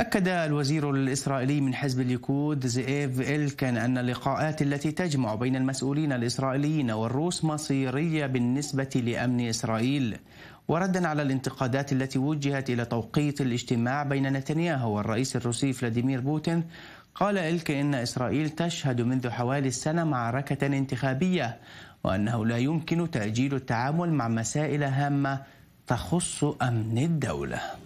أكد الوزير الإسرائيلي من حزب الليكود زئيف إلكن أن اللقاءات التي تجمع بين المسؤولين الإسرائيليين والروس مصيرية بالنسبة لأمن إسرائيل وردا على الانتقادات التي وجهت إلى توقيت الاجتماع بين نتنياهو والرئيس الروسي فلاديمير بوتين قال إلك إن إسرائيل تشهد منذ حوالي السنة معركة انتخابية وأنه لا يمكن تأجيل التعامل مع مسائل هامة تخص أمن الدولة